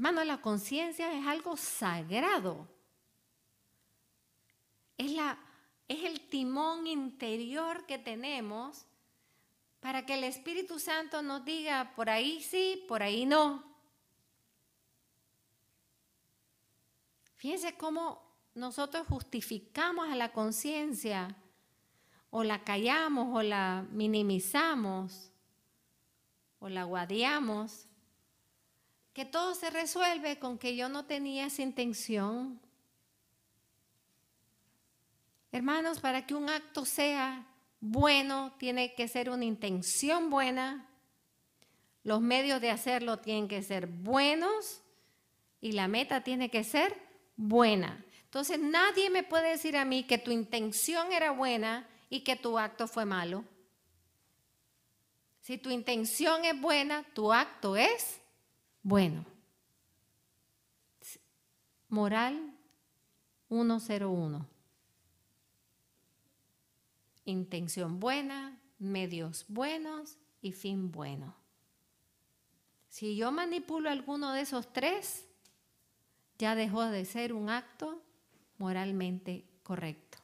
Hermano, la conciencia es algo sagrado. Es, la, es el timón interior que tenemos para que el Espíritu Santo nos diga por ahí sí, por ahí no. Fíjense cómo nosotros justificamos a la conciencia o la callamos o la minimizamos o la guadeamos que todo se resuelve con que yo no tenía esa intención. Hermanos, para que un acto sea bueno, tiene que ser una intención buena. Los medios de hacerlo tienen que ser buenos y la meta tiene que ser buena. Entonces nadie me puede decir a mí que tu intención era buena y que tu acto fue malo. Si tu intención es buena, tu acto es bueno, moral 101. Intención buena, medios buenos y fin bueno. Si yo manipulo alguno de esos tres, ya dejó de ser un acto moralmente correcto.